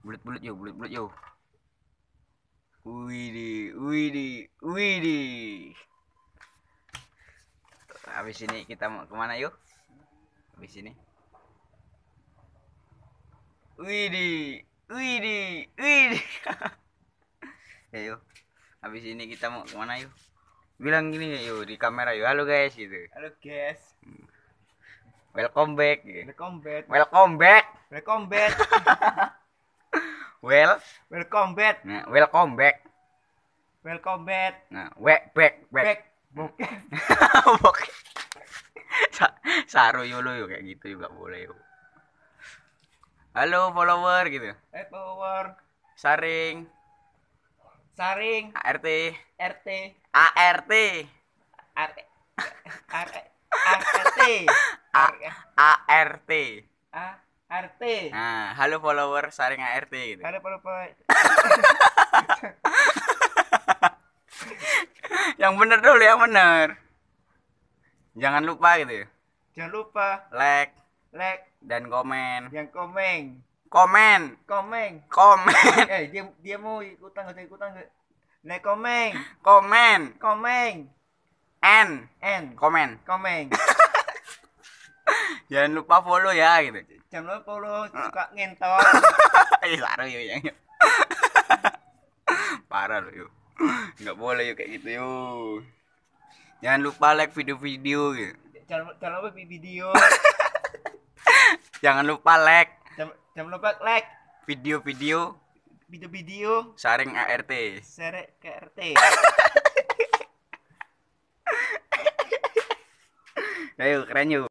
Bulat-bulat yo, bulat-bulat yo. Widi, widi, widi. Habis ini kita mau kemana yuk? Habis ini. Widi, widi, widi. ya yuk. Habis ini kita mau kemana yuk? Bilang gini yuk di kamera yuk. Halo guys gitu. Halo guys. Hmm. Welcome back. Welcome back. Welcome back. Welcome back. well. Welcome back. Nah, welcome back. Welcome back. Nah, back back back. back. Bok. Sa saru yolo yuk kayak gitu juga boleh yuk. Halo follower gitu. Hey eh, follower. Saring. Saring. ART. RT. ART. ART. ART. A R T. ART. ART. Nah, halo follower saring ART gitu. Halo follower. yang bener dulu, yang bener. Jangan lupa gitu. Ya. Jangan lupa like, like dan komen. Yang komen. Komen. Komen. Komen. Eh, dia dia mau ikutan ikutan, ikutan Like komen. Komen. Komen. N. N. Komen. Komen. jangan lupa follow ya gitu jangan lupa follow suka ngentot ih iya, yuk yang parah lo yuk nggak boleh yuk kayak gitu yuk jangan lupa like video-video gitu jangan, jangan lupa video jangan lupa like jangan, jangan lupa like video-video video-video saring ART saring krt Ayo keren yuk